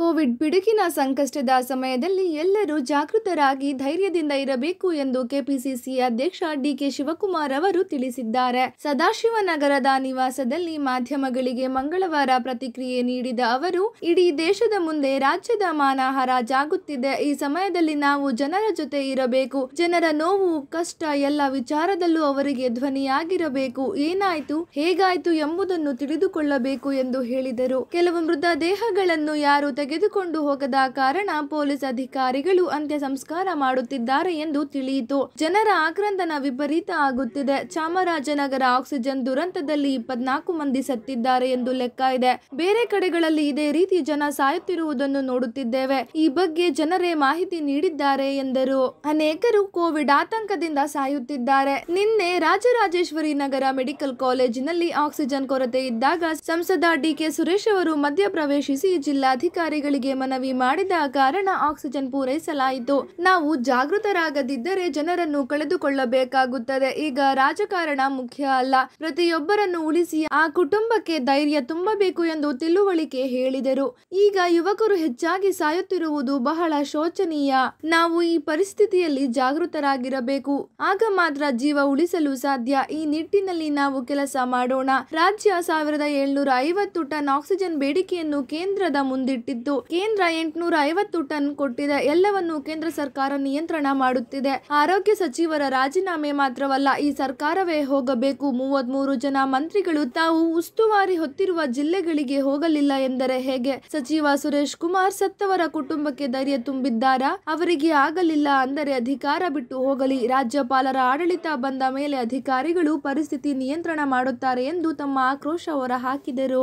Covid ಬಿಡುಗಿನ ಸಂಕಷ್ಟದ ಸಮಯದಲ್ಲಿ ಎಲ್ಲರೂ ಜಾಗೃತರಾಗಿ ಧೈರ್ಯದಿಂದ ಇರಬೇಕು ಎಂದು ಕೆಪಿಸಿಸಿ ಅಧ್ಯಕ್ಷ ಡಿಕೆ ಶಿವಕುಮಾರ್ ಅವರು ತಿಳಿಸಿದ್ದಾರೆ ಸದಾಶಿವನಗರದ ನಿವಾಸದಲ್ಲಿ ಮಾಧ್ಯಮಗಳಿಗೆ ಮಂಗಳವಾರ ಪ್ರತಿಕ್ರಿಯೆ ನೀಡಿದ ಅವರು ಇಡೀ ದೇಶದ ಮುಂದೆ ರಾಜ್ಯದ ಮಾನ ಹರಾಜಾಗುತ್ತಿದೆ ಈ ಸಮಯದಲ್ಲಿ ನಾವು ಜನರ ಜೊತೆ ಇರಬೇಕು ಜನರ ನೋವು ಕಷ್ಟ ಎಲ್ಲ ವಿಚಾರದಲ್ಲೂ ಅವರಿಗೆ ಧ್ವನಿಯಾಗಿರಬೇಕು ಏನಾಯ್ತು ಹೇಗಾಯ್ತು ಎಂಬುದನ್ನು ತಿಳಿದುಕೊಳ್ಳಬೇಕು ಎಂದು ಹೇಳಿದರು ಕೆಲವು ಮೃತ ದೇಹಗಳನ್ನು ಯಾರು ತೆಗೆದುಕೊಂಡು ಹೋಗದ ಕಾರಣ ಪೊಲೀಸ್ ಅಧಿಕಾರಿಗಳು ಅಂತ್ಯ ಸಂಸ್ಕಾರ ಮಾಡುತ್ತಿದ್ದಾರೆ ಎಂದು ತಿಳಿಯಿತು ಜನರ ಆಕ್ರಂದನ ವಿಪರೀತ ಆಗುತ್ತಿದೆ ಚಾಮರಾಜನಗರ ಆಕ್ಸಿಜನ್ ದುರಂತದಲ್ಲಿ ಇಪ್ಪತ್ನಾಲ್ಕು ಮಂದಿ ಸತ್ತಿದ್ದಾರೆ ಎಂದು ಲೆಕ್ಕ ಇದೆ ಬೇರೆ ಕಡೆಗಳಲ್ಲಿ ಇದೇ ರೀತಿ ಜನ ಸಾಯುತ್ತಿರುವುದನ್ನು ನೋಡುತ್ತಿದ್ದೇವೆ ಈ ಬಗ್ಗೆ ಜನರೇ ಮಾಹಿತಿ ನೀಡಿದ್ದಾರೆ ಎಂದರು ಅನೇಕರು ಕೋವಿಡ್ ಆತಂಕದಿಂದ ಸಾಯುತ್ತಿದ್ದಾರೆ ನಿನ್ನೆ ರಾಜರಾಜೇಶ್ವರಿ ನಗರ ಮೆಡಿಕಲ್ ಕಾಲೇಜಿನಲ್ಲಿ ಆಕ್ಸಿಜನ್ ಕೊರತೆ ಇದ್ದಾಗ ಸಂಸದ ಡಿಕೆ ಸುರೇಶ್ ಅವರು ಮಧ್ಯ ಪ್ರವೇಶಿಸಿ ಜಿಲ್ಲಾಧಿಕಾರಿ ಅಧಿಕಾರಿಗಳಿಗೆ ಮನವಿ ಮಾಡಿದ ಕಾರಣ ಆಕ್ಸಿಜನ್ ಪೂರೈಸಲಾಯಿತು ನಾವು ಜಾಗೃತರಾಗದಿದ್ದರೆ ಜನರನ್ನು ಕಳೆದುಕೊಳ್ಳಬೇಕಾಗುತ್ತದೆ ಈಗ ರಾಜಕಾರಣ ಮುಖ್ಯ ಅಲ್ಲ ಪ್ರತಿಯೊಬ್ಬರನ್ನು ಉಳಿಸಿ ಆ ಕುಟುಂಬಕ್ಕೆ ಧೈರ್ಯ ತುಂಬಬೇಕು ಎಂದು ತಿಳುವಳಿಕೆ ಹೇಳಿದರು ಈಗ ಯುವಕರು ಹೆಚ್ಚಾಗಿ ಸಾಯುತ್ತಿರುವುದು ಬಹಳ ಶೋಚನೀಯ ನಾವು ಈ ಪರಿಸ್ಥಿತಿಯಲ್ಲಿ ಜಾಗೃತರಾಗಿರಬೇಕು ಆಗ ಮಾತ್ರ ಜೀವ ಉಳಿಸಲು ಸಾಧ್ಯ ಈ ನಿಟ್ಟಿನಲ್ಲಿ ನಾವು ಕೆಲಸ ಮಾಡೋಣ ರಾಜ್ಯ ಸಾವಿರದ ಏಳ್ನೂರ ಐವತ್ತು ಟನ್ ಆಕ್ಸಿಜನ್ ಬೇಡಿಕೆಯನ್ನು ಕೇಂದ್ರದ ಮುಂದಿಟ್ಟಿದೆ ಮಾಡಿದ್ದು ಕೇಂದ್ರ ಎಂಟುನೂರ ಐವತ್ತು ಟನ್ ಕೊಟ್ಟಿದೆ ಎಲ್ಲವನ್ನು ಕೇಂದ್ರ ಸರ್ಕಾರ ನಿಯಂತ್ರಣ ಮಾಡುತ್ತಿದೆ ಆರೋಗ್ಯ ಸಚಿವರ ರಾಜೀನಾಮೆ ಮಾತ್ರವಲ್ಲ ಈ ಸರ್ಕಾರವೇ ಹೋಗಬೇಕು ಮೂವತ್ತ್ ಮೂರು ಜನ ಮಂತ್ರಿಗಳು ತಾವು ಉಸ್ತುವಾರಿ ಹೊತ್ತಿರುವ ಜಿಲ್ಲೆಗಳಿಗೆ ಹೋಗಲಿಲ್ಲ ಎಂದರೆ ಹೇಗೆ ಸಚಿವ ಸುರೇಶ್ ಕುಮಾರ್ ಸತ್ತವರ ಕುಟುಂಬಕ್ಕೆ ಧೈರ್ಯ ತುಂಬಿದ್ದಾರಾ ಅವರಿಗೆ ಆಗಲಿಲ್ಲ ಅಂದರೆ ಅಧಿಕಾರ ಬಿಟ್ಟು ಹೋಗಲಿ ರಾಜ್ಯಪಾಲರ ಆಡಳಿತ ಬಂದ ಮೇಲೆ ಅಧಿಕಾರಿಗಳು ಪರಿಸ್ಥಿತಿ ನಿಯಂತ್ರಣ ಮಾಡುತ್ತಾರೆ ಎಂದು ತಮ್ಮ ಆಕ್ರೋಶ ಹೊರಹಾಕಿದರು ಹಾಕಿದರು